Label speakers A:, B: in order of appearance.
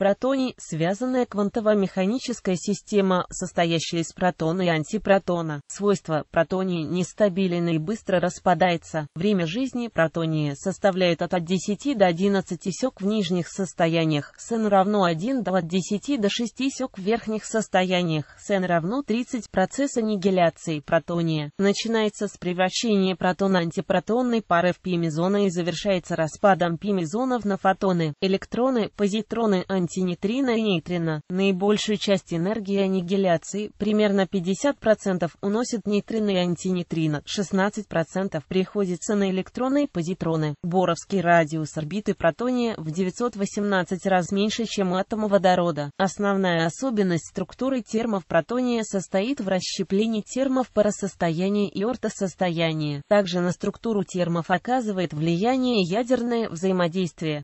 A: Протоний – связанная квантово-механическая система, состоящая из протона и антипротона. Свойство протоний нестабилен и быстро распадается. Время жизни протонии составляет от 10 до 11 сек в нижних состояниях, с равно 1 до от 10 до 6 сек в верхних состояниях, с равно 30. Процесс аннигиляции протония начинается с превращения протона-антипротонной пары в пимезона и завершается распадом пимезонов на фотоны, электроны, позитроны, антипротоны антинейтрино и нейтрино. Наибольшую часть энергии аннигиляции, примерно 50%, уносит нейтрино и антинейтрино, 16% приходится на электроны и позитроны. Боровский радиус орбиты протония в 918 раз меньше, чем атома водорода. Основная особенность структуры термов протония состоит в расщеплении термов парасостояния и ортосостояния. Также на структуру термов оказывает влияние ядерное взаимодействие.